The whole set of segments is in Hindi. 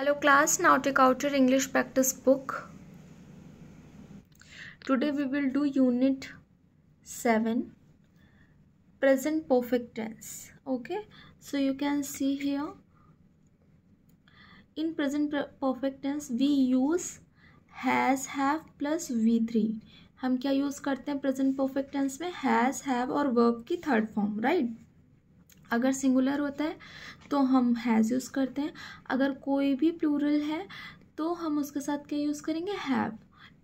hello class now take out your english practice book today we will do unit 7 present perfect tense okay so you can see here in present perfect tense we use has have plus v3 हम क्या यूज़ करते हैं प्रेजेंट परफेक्ट टेंस में हैज़ हैव और वर्ब की थर्ड फॉर्म राइट right? अगर सिंगुलर होता है तो हम हैज़ यूज़ करते हैं अगर कोई भी प्लूरल है तो हम उसके साथ क्या यूज़ करेंगे have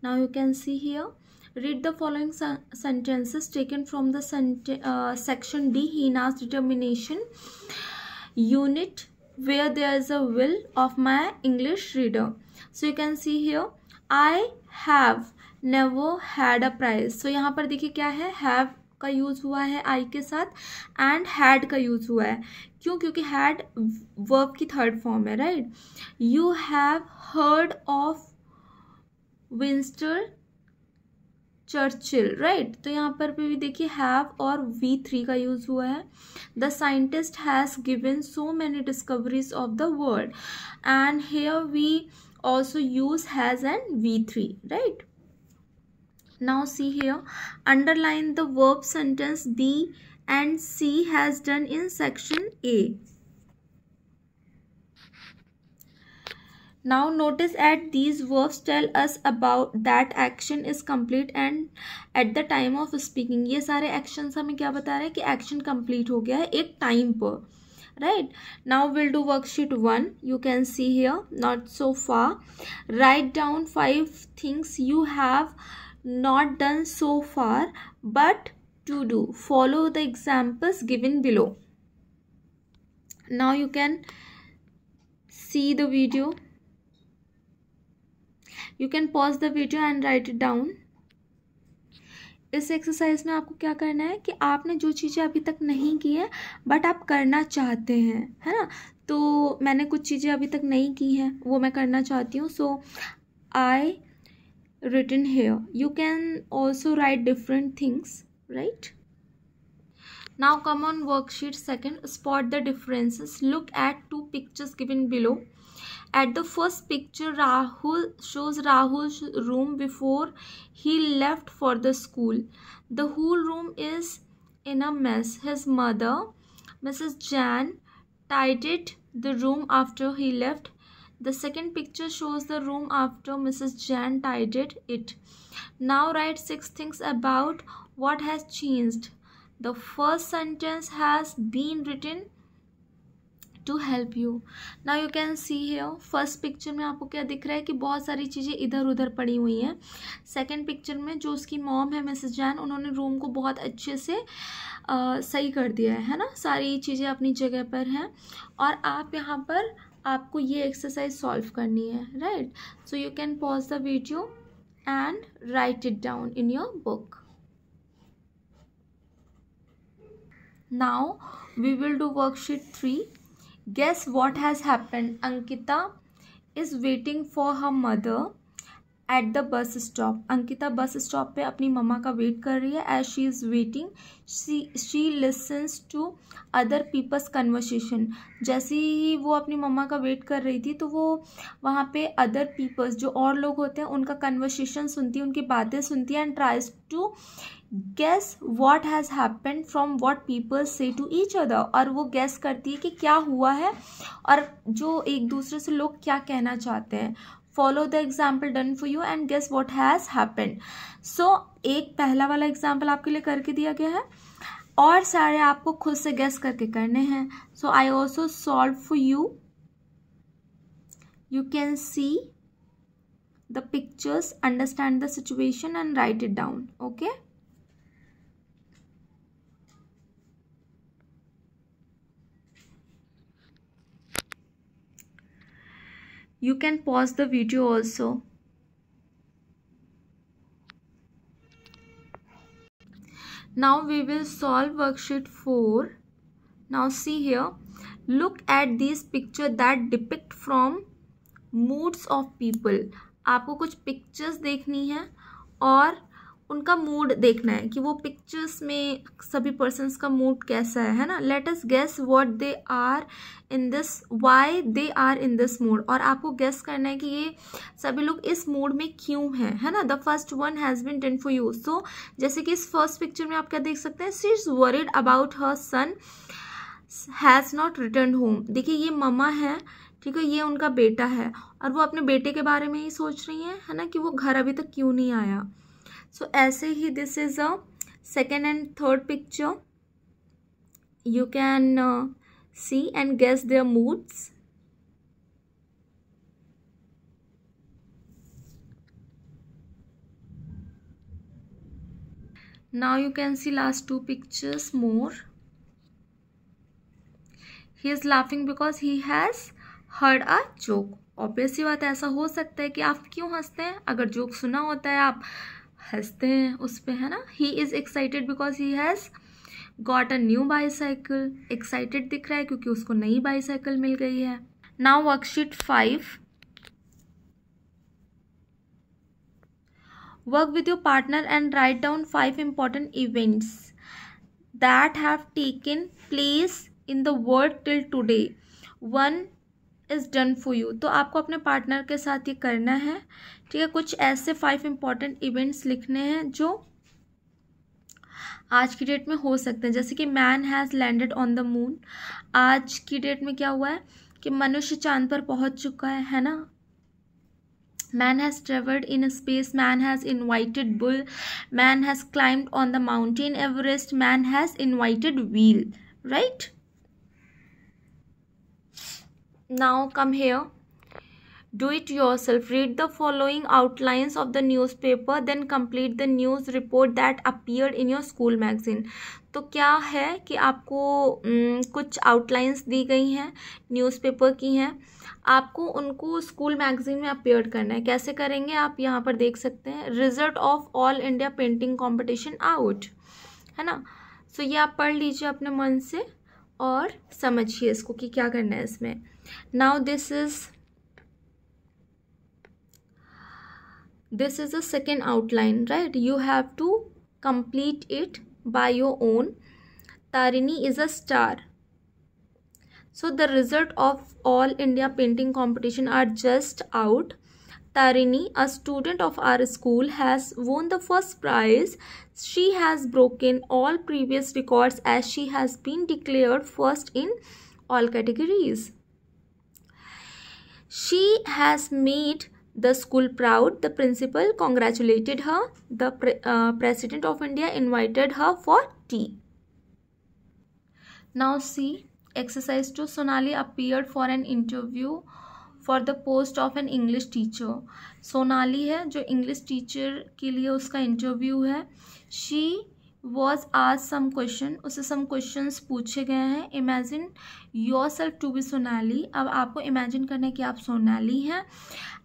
now you can see here read the following sentences taken from the section D नाज determination unit where there is a will of my English reader so you can see here I have never had a prize so यहाँ पर देखिए क्या है हैव का यूज़ हुआ है आई के साथ एंड हैड का यूज़ हुआ है क्यों क्योंकि हैड वर्ब की थर्ड फॉर्म है right you have heard of Winston Churchill right तो यहाँ पर भी देखिए हैव और वी थ्री का यूज़ हुआ है the scientist has given so many discoveries of the world and here we also use has and we three right now see here underline the verb sentence b and c has done in section a now notice at these verbs tell us about that action is complete and at the time of speaking ye sare actions hame kya bata rahe hai ki action complete ho gaya hai ek time par right now we'll do worksheet 1 you can see here not so far write down five things you have uh, not done so far but to do. Follow the examples given below. Now you can see the video. You can pause the video and write it down. इस एक्सरसाइज में आपको क्या करना है कि आपने जो चीज़ें अभी तक नहीं की हैं बट आप करना चाहते हैं है ना तो मैंने कुछ चीज़ें अभी तक नहीं की हैं वो मैं करना चाहती हूँ सो आई written here you can also write different things right now come on worksheet second spot the differences look at two pictures given below at the first picture rahul shows rahul's room before he left for the school the whole room is in a mess his mother mrs jan tidied the room after he left The second picture shows the room after Mrs. Jan tidied it. Now write six things about what has changed. The first sentence has been written to help you now you can see here first picture में आपको क्या दिख रहा है कि बहुत सारी चीज़ें इधर उधर पड़ी हुई हैं second picture में जो उसकी mom है मिसेस जैन उन्होंने room को बहुत अच्छे से आ, सही कर दिया है है ना सारी चीज़ें अपनी जगह पर हैं और आप यहाँ पर आपको ये एक्सरसाइज सॉल्व करनी है right so you can pause the video and write it down in your book now we will do worksheet three guess what has happen Ankita is waiting for her mother at the bus stop Ankita bus stop पे अपनी मम्मा का वेट कर रही है as she is waiting she she listens to other peoples conversation जैसे ही वो अपनी मम्मा का वेट कर रही थी तो वो वहाँ पे अदर पीपल्स जो और लोग होते हैं उनका कन्वर्सेशन सुनती है उनकी बातें सुनती है and tries to guess what has happen from what people say to each other और वो गैस करती है कि क्या हुआ है और जो एक दूसरे से लोग क्या कहना चाहते हैं follow the example done for you and guess what has happened so एक पहला वाला एग्जाम्पल आपके लिए करके दिया गया है और सारे आपको खुद से गेस करके करने हैं so I also solve for you you can see the pictures understand the situation and write it down okay you can pause the video also now we will solve worksheet 4 now see here look at this picture that depict from moods of people aapko kuch pictures dekhni hai aur उनका मूड देखना है कि वो पिक्चर्स में सभी पर्सनस का मूड कैसा है है ना let us guess what they are in this why they are in this mood और आपको गेस करना है कि ये सभी लोग इस मूड में क्यों हैं है ना the first one has been done for you so जैसे कि इस फर्स्ट पिक्चर में आप क्या देख सकते हैं she is worried about her son has not return home देखिए ये ममा है ठीक है ये उनका बेटा है और वो अपने बेटे के बारे में ही सोच रही हैं है ना कि वो घर अभी तक क्यों नहीं आया सो ऐसे ही this is a second and third picture you can uh, see and guess their moods now you can see last two pictures more he is laughing because he has heard a joke obviously बात ऐसा हो सकता है कि आप क्यों हंसते हैं अगर जोक सुना होता है आप हंसते हैं उस पर है ना he is excited because he has got a new bicycle excited दिख रहा है क्योंकि उसको नई बाईसाइकिल मिल गई है now worksheet five work with your partner and write down five important events that have taken place in the world till today one is done for you तो आपको अपने पार्टनर के साथ ये करना है ठीक है कुछ ऐसे फाइव इंपॉर्टेंट इवेंट्स लिखने हैं जो आज की डेट में हो सकते हैं जैसे कि man has landed on the moon आज की डेट में क्या हुआ है कि मनुष्य चांद पर पहुंच चुका है है ना man has travelled in space man has invited bull man has climbed on the mountain Everest man has invited wheel right now come here do it yourself read the following outlines of the newspaper then complete the news report that appeared in your school magazine तो क्या है कि आपको कुछ आउटलाइंस दी गई हैं न्यूज़पेपर की हैं आपको उनको स्कूल मैगजीन में अपेयर करना है कैसे करेंगे आप यहाँ पर देख सकते हैं result of all India painting competition out है ना सो so, ये आप पढ़ लीजिए अपने मन से और समझिए इसको कि क्या करना है इसमें now this is this is the second outline right you have to complete it by your own tarini is a star so the result of all india painting competition are just out Tarini, a student of our school, has won the first prize. She has broken all previous records as she has been declared first in all categories. She has made the school proud. The principal congratulated her. The pre uh, president of India invited her for tea. Now see, exercise 2. Sonali appeared for an interview for the post of an English teacher Sonali है जो इंग्लिश टीचर के लिए उसका इंटरव्यू है शी वॉज आज सम क्वेश्चन उससे सम क्वेश्चन पूछे गए हैं imagine yourself to be Sonali अब आपको इमेजिन करने की आप सोनाली हैं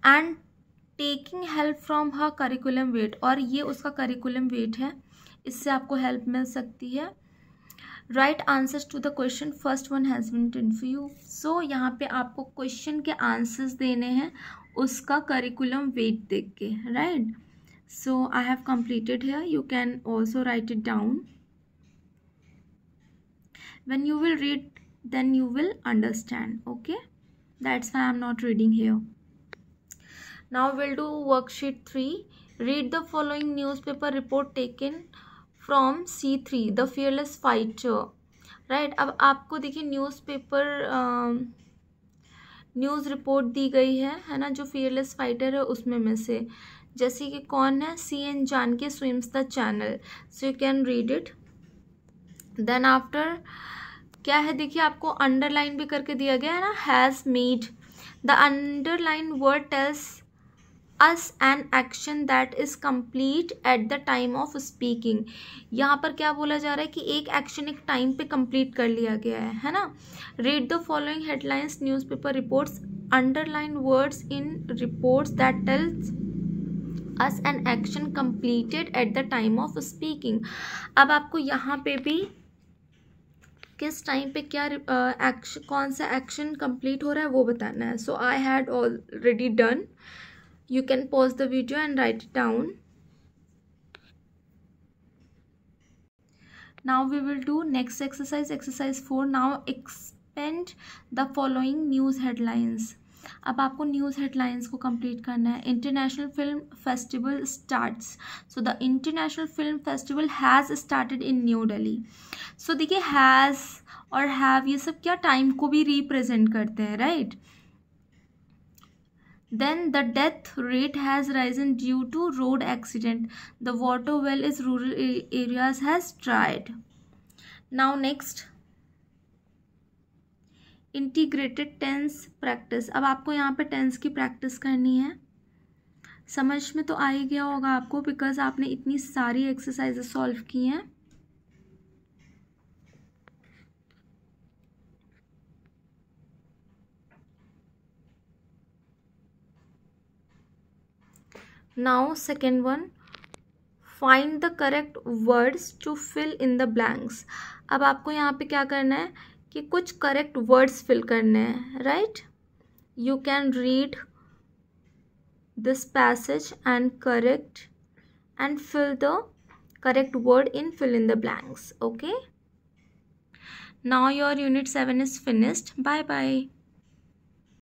and taking help from her curriculum vitae और ये उसका करिकुलम वेट है इससे आपको हेल्प मिल सकती है write answers to the question first one has been done for you so यहाँ पे आपको क्वेश्चन के आंसर्स देने हैं उसका करिकुलम वेट देख के right right? so I have completed here you can also write it down when you will read then you will understand okay that's why I'm not reading here now we'll do worksheet 3 read the following newspaper report taken from C three, the fearless fighter. Right? अब आपको देखिए न्यूज़पेपर न्यूज़ रिपोर्ट दी गई है है ना जो फियरलेस फाइटर है उसमें में से जैसे कि कौन है सी एन जान के swims the channel so you can read it then after क्या है देखिए आपको अंडरलाइन भी करके दिया गया है ना has made the underline word tells us an action that is complete at the time of speaking यहाँ पर क्या बोला जा रहा है कि एक एक्शन एक टाइम पे कंप्लीट कर लिया गया है है ना read the following headlines newspaper reports underline words in reports that tells us an action completed at the time of speaking अब आपको यहाँ पे भी किस टाइम पे क्या एक्शन कौन सा एक्शन कंप्लीट हो रहा है वो बताना है so I had already done you can pause the video and write it down now we will do next exercise exercise four now expand the following news headlines अब आपको न्यूज़ हेडलाइंस को कंप्लीट करना है international film festival starts so the international film festival has started in New Delhi so देखिए हैज़ और हैव ये सब क्या टाइम को भी रिप्रेजेंट करते हैं right then the death rate has risen due to road accident the water well is rural areas has dried now next integrated tense practice अब आपको यहाँ पे टेंस की प्रैक्टिस करनी है समझ में तो आ ही गया होगा आपको बिकॉज आपने इतनी सारी एक्सरसाइजेस सॉल्व की हैं now second one find the correct words to fill in the blanks अब आपको यहाँ पे क्या करना है कि कुछ करेक्ट वर्ड्स फिल करने हैं right you can read this passage and correct and fill the correct word in fill in the blanks okay now your unit seven is finished bye bye